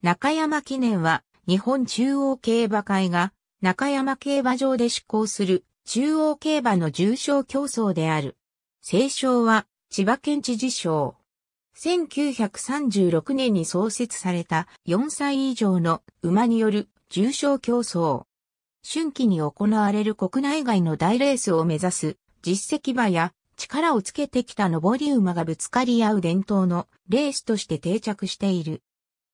中山記念は日本中央競馬会が中山競馬場で執行する中央競馬の重賞競争である。清賞は千葉県知事賞。1936年に創設された4歳以上の馬による重賞競争。春季に行われる国内外の大レースを目指す実績馬や力をつけてきた上り馬がぶつかり合う伝統のレースとして定着している。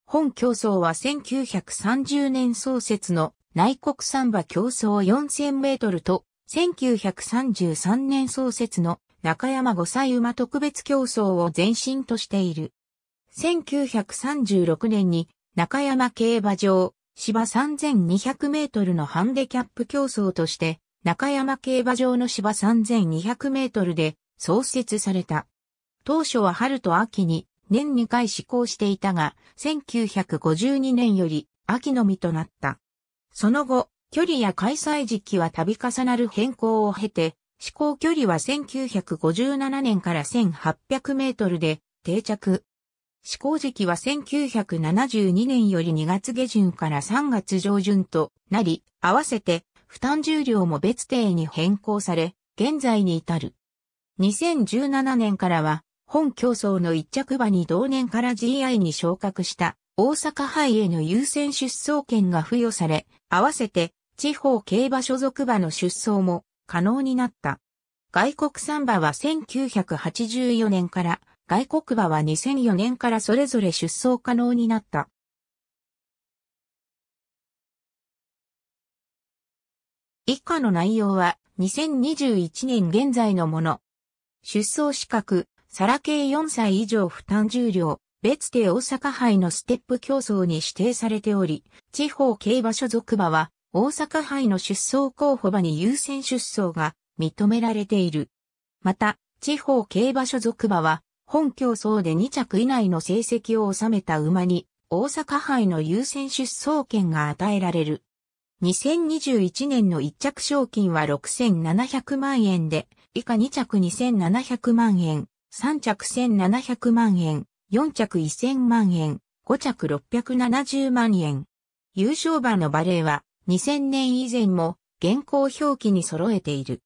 本競争は1930年創設の内国産馬競争4000メートルと、1933年創設の中山5歳馬特別競争を前身としている。1936年に中山競馬場芝3200メートルのハンデキャップ競争として中山競馬場の芝3200メートルで創設された。当初は春と秋に年2回施行していたが、1952年より秋のみとなった。その後、距離や開催時期は度重なる変更を経て、施行距離は1957年から1800メートルで定着。施行時期は1972年より2月下旬から3月上旬となり、合わせて負担重量も別定に変更され、現在に至る。2017年からは本競争の一着馬に同年から GI に昇格した大阪杯への優先出走権が付与され、合わせて地方競馬所属馬の出走も可能になった。外国産馬は1984年から、外国馬は2004年からそれぞれ出走可能になった。以下の内容は2021年現在のもの。出走資格、皿系4歳以上負担重量、別で大阪杯のステップ競争に指定されており、地方競馬所属馬は、大阪杯の出走候補馬に優先出走が認められている。また、地方競馬所属馬は、本競争で2着以内の成績を収めた馬に、大阪杯の優先出走権が与えられる。2021年の1着賞金は6700万円で、以下2着2700万円。3着1700万円、4着1000万円、5着670万円。優勝馬のバレーは2000年以前も現行表記に揃えている。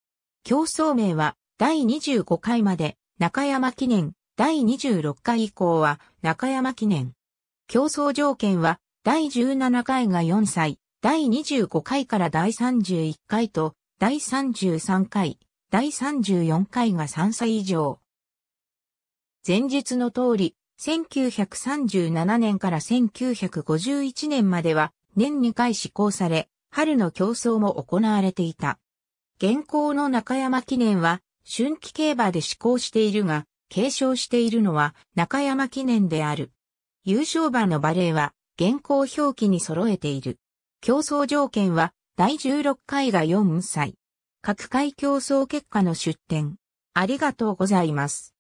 競争名は第25回まで中山記念、第26回以降は中山記念。競争条件は第17回が4歳、第25回から第31回と第33回、第34回が3歳以上。前述の通り、1937年から1951年までは年2回施行され、春の競争も行われていた。現行の中山記念は春季競馬で施行しているが、継承しているのは中山記念である。優勝馬のバレーは現行表記に揃えている。競争条件は第16回が4歳。各回競争結果の出展。ありがとうございます。